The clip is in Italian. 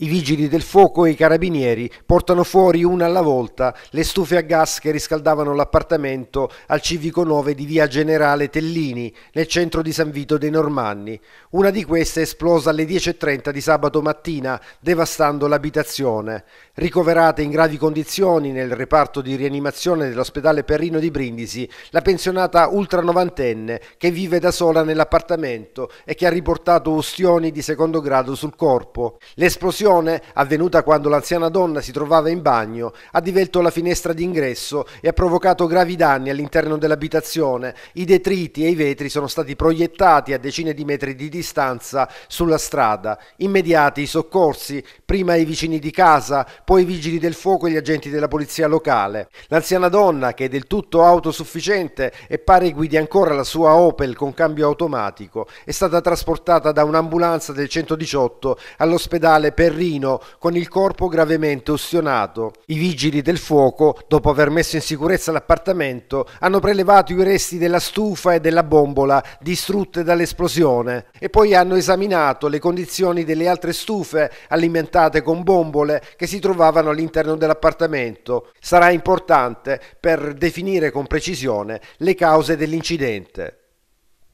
I vigili del fuoco e i carabinieri portano fuori una alla volta le stufe a gas che riscaldavano l'appartamento al civico 9 di via Generale Tellini, nel centro di San Vito dei Normanni. Una di queste è esplosa alle 10.30 di sabato mattina, devastando l'abitazione. Ricoverata in gravi condizioni nel reparto di rianimazione dell'ospedale Perrino di Brindisi, la pensionata ultranovantenne che vive da sola nell'appartamento e che ha riportato ustioni di secondo grado sul corpo. L'esplosione L'aggressione, avvenuta quando l'anziana donna si trovava in bagno, ha divelto la finestra d'ingresso e ha provocato gravi danni all'interno dell'abitazione. I detriti e i vetri sono stati proiettati a decine di metri di distanza sulla strada. Immediati i soccorsi, prima i vicini di casa, poi i vigili del fuoco e gli agenti della polizia locale. L'anziana donna, che è del tutto autosufficiente e pare guidi ancora la sua Opel con cambio automatico, è stata trasportata da un'ambulanza del 118 all'ospedale per Cerrino con il corpo gravemente ustionato. I vigili del fuoco, dopo aver messo in sicurezza l'appartamento, hanno prelevato i resti della stufa e della bombola distrutte dall'esplosione e poi hanno esaminato le condizioni delle altre stufe alimentate con bombole che si trovavano all'interno dell'appartamento. Sarà importante per definire con precisione le cause dell'incidente.